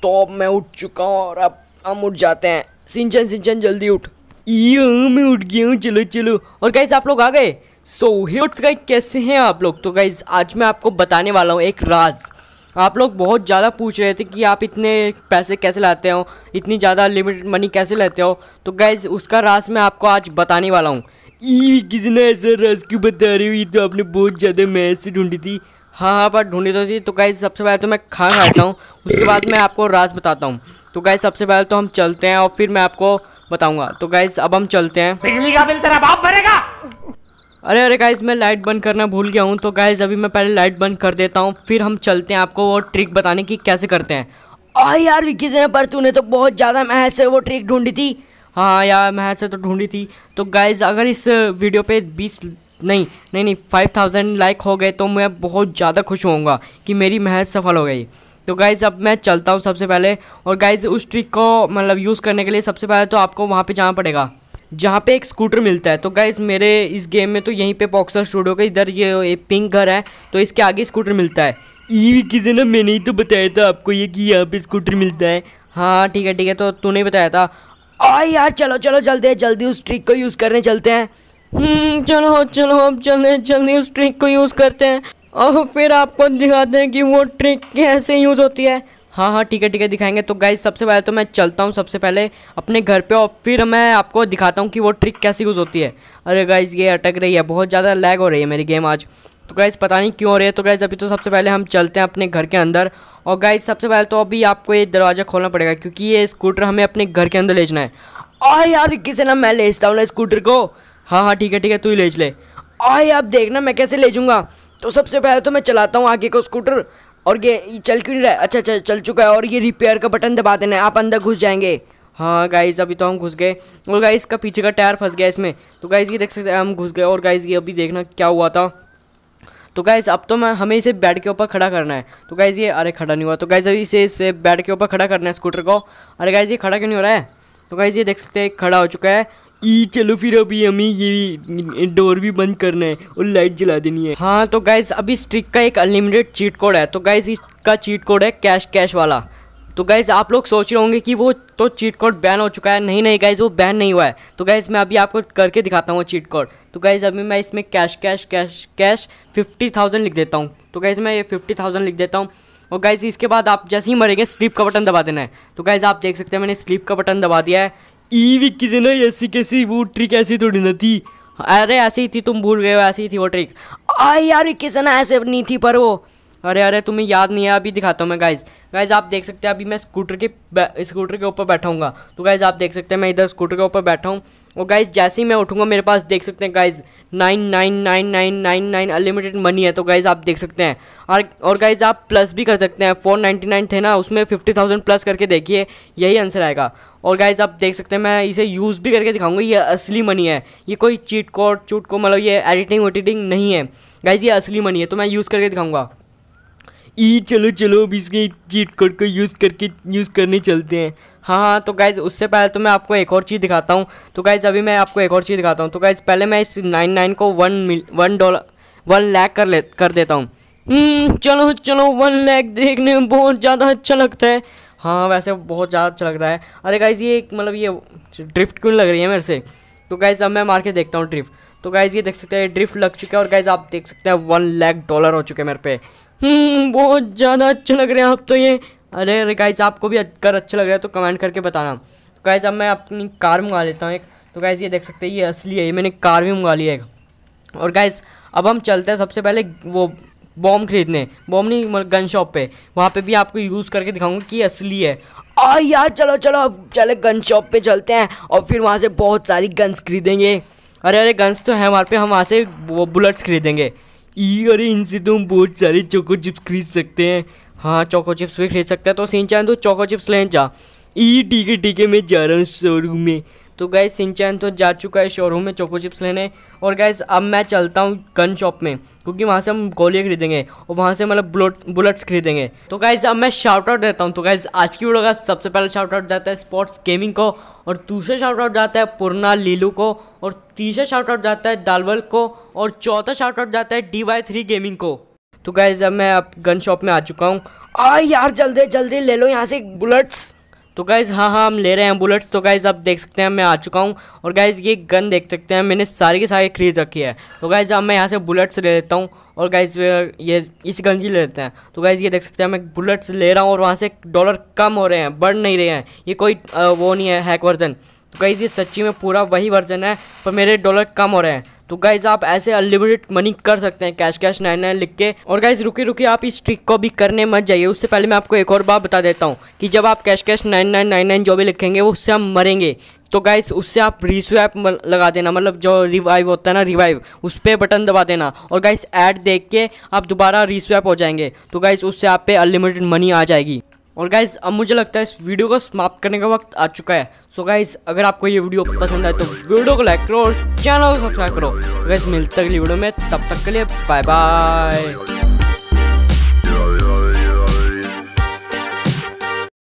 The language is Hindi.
तो अब मैं उठ चुका हूँ और अब हम उठ जाते हैं सिंचन सिंचन जल्दी उठ ये मैं उठ गया हूँ चलो चलो और गाइज आप लोग आ गए सो हेट्स गाइज कैसे हैं आप लोग तो गाइज आज मैं आपको बताने वाला हूँ एक राज आप लोग बहुत ज़्यादा पूछ रहे थे कि आप इतने पैसे कैसे लाते हो इतनी ज़्यादा लिमिटेड मनी कैसे लेते हो तो गाइज उसका राज मैं आपको आज बताने वाला हूँ किसने ऐसा रस क्यों बता रही हो ये तो आपने बहुत ज़्यादा मेहनत से ढूंढी थी हाँ हाँ पर ढूंढी तो थी तो गाइज सबसे पहले तो मैं खा खाता हूँ उसके बाद मैं आपको रास बताता हूँ तो गाय सबसे पहले तो हम चलते हैं और फिर मैं आपको बताऊंगा तो गाइज अब हम चलते हैं बिजली का बिल तेरा बाप भरेगा अरे अरे गाइज मैं लाइट बंद करना भूल गया हूँ तो गाइज अभी मैं पहले लाइट बंद कर देता हूँ फिर हम चलते हैं आपको वो ट्रिक बताने की कैसे करते हैं और यार विक्की से पर तूने तो बहुत ज़्यादा महज से वो ट्रिक ढूंढी थी हाँ यार मैं ऐसे तो ढूंढी थी तो गाइज अगर इस वीडियो पे बीस नहीं नहीं नहीं फाइव थाउजेंड लाइक हो गए तो मैं बहुत ज़्यादा खुश होऊंगा कि मेरी महज सफल हो गई तो गाइज़ अब मैं चलता हूँ सबसे पहले और गाइज़ उस ट्रिक को मतलब यूज़ करने के लिए सबसे पहले तो आपको वहाँ पे जाना पड़ेगा जहाँ पे एक स्कूटर मिलता है तो गाइज़ मेरे इस गेम में तो यहीं पे बॉक्सर स्टूडियो का इधर ये पिंक घर है तो इसके आगे स्कूटर मिलता है ई किसी ने मैंने ही तो बताया था आपको ये कि यहाँ पे स्कूटर मिलता है हाँ ठीक है ठीक है तो तूने बताया था और यार चलो चलो चलते हैं जल्दी उस ट्रिक को यूज़ करने चलते हैं हम्म, चलो चलो अब चलते जल्दी उस ट्रिक को यूज़ करते हैं और फिर आपको दिखाते हैं कि वो ट्रिक कैसे यूज़ होती है हाँ हाँ ठीक है ठीक है दिखाएंगे तो गाइज सबसे पहले तो मैं चलता हूँ सबसे पहले अपने घर पे और फिर मैं आपको दिखाता हूँ कि वो ट्रिक कैसे यूज़ होती है अरे गाइज ये अटक रही है बहुत ज़्यादा लैग हो रही है मेरी गेम आज तो गाइज पता नहीं क्यों हो रही है तो गाइज अभी तो सबसे पहले हम चलते हैं अपने घर के अंदर और गाइज सबसे पहले तो अभी आपको ये दरवाज़ा खोलना पड़ेगा क्योंकि ये स्कूटर हमें अपने घर के अंदर लेचना है और यार किसे ना मैं ले लेता हूँ ना स्कूटर को हाँ हाँ ठीक है ठीक है तू ही ले ले आए आप देखना मैं कैसे ले जाऊँगा तो सबसे पहले तो मैं चलाता हूँ आगे को स्कूटर और ये चल क्यों नहीं रहा है अच्छा अच्छा चल चुका है और ये रिपेयर का बटन दबा देना है आप अंदर घुस जाएंगे हाँ गाइज अभी तो हम घुस गए और गाइज का पीछे का टायर फंस गया इसमें तो गाइज ये देख सकते हैं हम घुस गए और गाइज ये अभी देखना क्या हुआ था तो गाइज अब तो मैं हमें इसे बेड के ऊपर खड़ा करना है तो गाइज ये अरे खड़ा नहीं हुआ तो गाइज अभी इसे इसे बेड के ऊपर खड़ा करना है स्कूटर को अरे गाइज ये खड़ा क्यों नहीं हो रहा है तो गाइज ये देख सकते हैं खड़ा हो चुका है ई चलो फिर अभी हमें ये डोर भी बंद करना है और लाइट जला देनी है हाँ तो गाइज अभी स्ट्रिक का एक अनलिमिटेड चीट कोड है तो गाइज इसका चीट कोड है कैश कैश वाला तो गाइज आप लोग सोच रहे होंगे कि वो तो चीट कोड बैन हो चुका है नहीं नहीं गाइज वो बैन नहीं हुआ है तो गाइज़ मैं अभी आपको करके दिखाता हूँ चीट कोड तो गाइज अभी मैं इसमें cash cash cash cash fifty thousand लिख देता हूँ तो गाइज़ मैं ये फिफ्टी थाउजेंड लिख देता हूँ और गाइज़ इसके बाद आप जैसे ही मरेंगे स्लीप का बटन दबा देना है तो गाइज़ आप देख सकते हैं मैंने स्लीप का बटन दबा दिया है ईवी किसी ने ऐसी कैसी वो ट्रिक ऐसी थोड़ी ना थी अरे ऐसी ही थी तुम भूल गए हो ऐसी ही थी वो ट्रिक आई यार किसी ने ऐसे नहीं थी पर वो अरे अरे तुम्हें याद नहीं है अभी दिखाता हूँ मैं गाइज़ गाइज़ आप देख सकते हैं अभी मैं स्कूटर के स्कूटर के ऊपर बैठाऊंगा तो गाइज़ आप देख सकते हैं मैं इधर स्कूटर के ऊपर बैठा हूँ और गाइज जैसे ही मैं उठूंगा मेरे पास देख सकते हैं guys nine nine nine nine nine nine unlimited money है तो गाइज आप देख सकते हैं और और गाइज आप प्लस भी कर सकते हैं फोर नाइन्टी नाइन थे ना उसमें फिफ्टी थाउजेंड प्लस करके देखिए यही आंसर आएगा और गाइज आप देख सकते हैं मैं इसे यूज़ भी करके दिखाऊंगा ये असली मनी है ये कोई चीट कोड चूट को मतलब ये एडिटिंग वेडिटिंग नहीं है गाइज ये असली मनी है तो मैं यूज़ करके दिखाऊंगा ई चलो चलो अब इसके चीट कोड को यूज़ करके यूज़ करने चलते हैं हाँ हाँ तो गाइज़ उससे पहले तो मैं आपको एक और चीज़ दिखाता हूँ तो गाइज़ अभी मैं आपको एक और चीज़ दिखाता हूँ तो गाइज़ पहले मैं इस नाइन नाइन को वन मिल वन डॉलर वन लैख कर ले कर देता हूँ हम्म, चलो चलो वन लैक देखने में बहुत ज़्यादा अच्छा लगता है हाँ वैसे बहुत ज़्यादा अच्छा लग रहा है अरे गाइज़ ये मतलब ये ड्रिफ्ट क्यों लग रही है मेरे से तो गाइज़ अब मैं मार के देखता हूँ ड्रिफ्ट तो गाइज़ ये देख सकते हैं ड्रिफ्ट लग चुका है और गाइज़ आप देख सकते हैं वन लैख डॉलर हो चुके हैं मेरे पे हम्म, बहुत ज़्यादा अच्छे लग रहे हैं आप तो ये अरे अरे गाइज आपको भी कर अच्छा लग रहा है तो कमेंट करके बताना तो गाइज अब मैं अपनी कार मंगा लेता हूँ एक तो गाइज ये देख सकते हैं ये असली है ये मैंने कार भी मंगा ली है और गाइज अब हम चलते हैं सबसे पहले वो बॉम्ब खरीदने बॉम्ब नहीं गन मतलब शॉप पे वहाँ पे भी आपको यूज़ करके दिखाऊंगा कि असली है आ यार चलो चलो अब चले गन शॉप पे चलते हैं और फिर वहाँ से बहुत सारी गन्स खरीदेंगे अरे अरे गन्स तो हैं वहाँ पे हम वहाँ से वो बुलेट्स खरीदेंगे ई अरे इनसे तो हम बहुत सारे चोको चिप्स खरीद सकते हैं हाँ चोको चिप्स भी खरीद सकते हैं तो चाहे तो चोको चिप्स लें जा ई ठीक है ठीक है मैं जा रहा हूँ शोरूम में तो गए सिंचैन तो जा चुका है शोरूम में चोको चिप्स लेने और गैस अब मैं चलता हूँ गन शॉप में क्योंकि वहाँ से हम गोलियाँ खरीदेंगे और वहाँ से मतलब बुलेट बुलेट्स खरीदेंगे तो गैस अब मैं शार्ट आउट देता हूँ तो गैस आज की वीडियो का सबसे पहला शार्ट आउट जाता है स्पोर्ट्स गेमिंग को और दूसरा शार्ट आउट जाता है पुरना लीलू को और तीसरा शार्ट आउट जाता है दालवल को और चौथा शार्ट आउट जाता है डी वाई थ्री गेमिंग को तो गैस अब मैं अब गन शॉप में आ चुका हूँ आ यार जल्दी जल्दी ले लो यहाँ से बुलेट्स तो गाइज़ हाँ हाँ हम ले रहे हैं बुलेट्स तो गाइज़ आप देख सकते हैं मैं आ चुका हूँ और गाइज़ ये गन देख सकते हैं मैंने सारी की सारी खरीद रखी है तो गाइज़ अब मैं यहाँ से बुलेट्स ले लेता हूँ और गाइज़ ये इस गन की ले लेते हैं तो गाइज़ ये देख सकते हैं मैं बुलेट्स ले रहा हूँ और वहाँ से डॉलर कम हो रहे हैं बढ़ नहीं रहे हैं ये कोई वो नहीं है हैक वर्जन तो गाइज ये सच्ची में पूरा वही वर्जन है पर मेरे डॉलर कम हो रहे हैं तो गाइज आप ऐसे अनलिमिटेड मनी कर सकते हैं कैश कैश नाइन नाइन लिख के और गाइज रुकी रुकी आप इस ट्रिक को भी करने मत जाइए उससे पहले मैं आपको एक और बात बता देता हूँ कि जब आप cash cash nine nine nine nine जो भी लिखेंगे वो उससे हम मरेंगे तो गाइस उससे आप रीस्वैप लगा देना मतलब जो रिवाइव होता है ना रिवाइव उस पर बटन दबा देना और गाइस ऐड देख के आप दोबारा रीस्वैप हो जाएंगे तो गाइस उससे आप पे अनलिमिटेड मनी आ जाएगी और गाइज अब मुझे लगता है इस वीडियो को समाप्त करने का वक्त आ चुका है सो so गाइज अगर आपको ये वीडियो पसंद आए तो वीडियो को लाइक करो और चैनल को सब्सक्राइब करो गाइज मिलते अगली वीडियो में तब तक के लिए बाय बाय